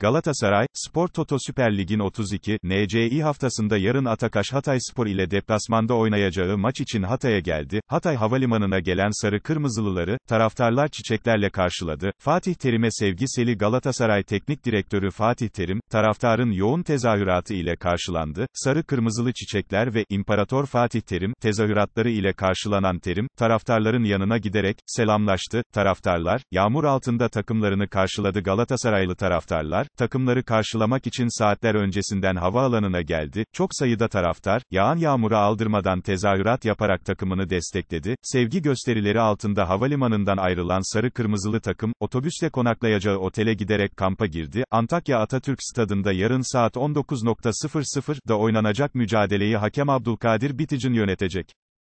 Galatasaray, Spor Toto Süper Lig'in 32, NCI haftasında yarın Atakaş Hatay Spor ile deplasmanda oynayacağı maç için Hatay'a geldi. Hatay Havalimanı'na gelen Sarı Kırmızılıları, taraftarlar çiçeklerle karşıladı. Fatih Terim'e sevgiseli Galatasaray Teknik Direktörü Fatih Terim, taraftarın yoğun tezahüratı ile karşılandı. Sarı Kırmızılı Çiçekler ve İmparator Fatih Terim, tezahüratları ile karşılanan Terim, taraftarların yanına giderek, selamlaştı. Taraftarlar, yağmur altında takımlarını karşıladı Galatasaraylı taraftarlar, takımları karşılamak için saatler öncesinden havaalanına geldi, çok sayıda taraftar, yağan yağmuru aldırmadan tezahürat yaparak takımını destekledi, sevgi gösterileri altında havalimanından ayrılan sarı kırmızılı takım, otobüsle konaklayacağı otele giderek kampa girdi, Antakya Atatürk Stadında yarın saat 19.00'da oynanacak mücadeleyi hakem Abdülkadir Bitic'in yönetecek.